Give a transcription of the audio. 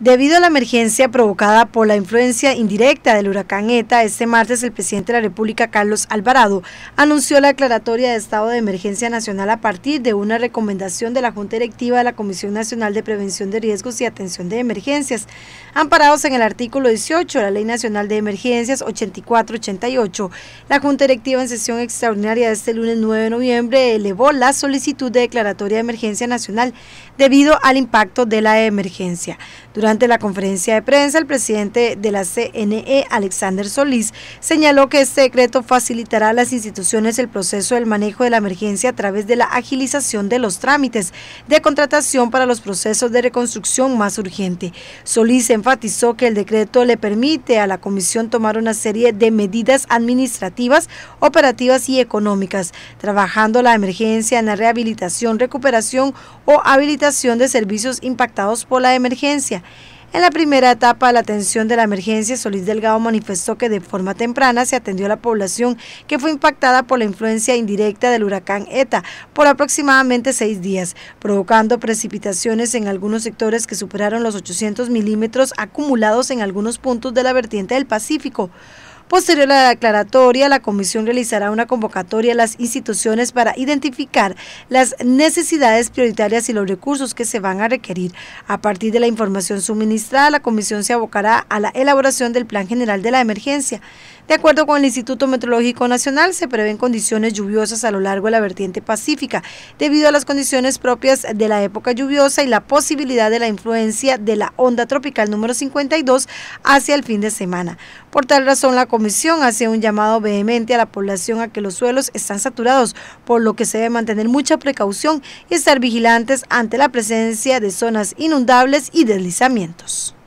Debido a la emergencia provocada por la influencia indirecta del huracán ETA, este martes el presidente de la República, Carlos Alvarado, anunció la declaratoria de estado de emergencia nacional a partir de una recomendación de la Junta Directiva de la Comisión Nacional de Prevención de Riesgos y Atención de Emergencias, amparados en el artículo 18 de la Ley Nacional de Emergencias 8488. La Junta Directiva en sesión extraordinaria de este lunes 9 de noviembre elevó la solicitud de declaratoria de emergencia nacional debido al impacto de la emergencia. Durante durante la conferencia de prensa, el presidente de la CNE, Alexander Solís, señaló que este decreto facilitará a las instituciones el proceso del manejo de la emergencia a través de la agilización de los trámites de contratación para los procesos de reconstrucción más urgente. Solís enfatizó que el decreto le permite a la Comisión tomar una serie de medidas administrativas, operativas y económicas, trabajando la emergencia en la rehabilitación, recuperación o habilitación de servicios impactados por la emergencia en la primera etapa de la atención de la emergencia, Solís Delgado manifestó que de forma temprana se atendió a la población que fue impactada por la influencia indirecta del huracán ETA por aproximadamente seis días, provocando precipitaciones en algunos sectores que superaron los 800 milímetros acumulados en algunos puntos de la vertiente del Pacífico. Posterior a la declaratoria, la comisión realizará una convocatoria a las instituciones para identificar las necesidades prioritarias y los recursos que se van a requerir. A partir de la información suministrada, la comisión se abocará a la elaboración del Plan General de la Emergencia de acuerdo con el Instituto Meteorológico Nacional, se prevén condiciones lluviosas a lo largo de la vertiente pacífica, debido a las condiciones propias de la época lluviosa y la posibilidad de la influencia de la onda tropical número 52 hacia el fin de semana. Por tal razón, la Comisión hace un llamado vehemente a la población a que los suelos están saturados, por lo que se debe mantener mucha precaución y estar vigilantes ante la presencia de zonas inundables y deslizamientos.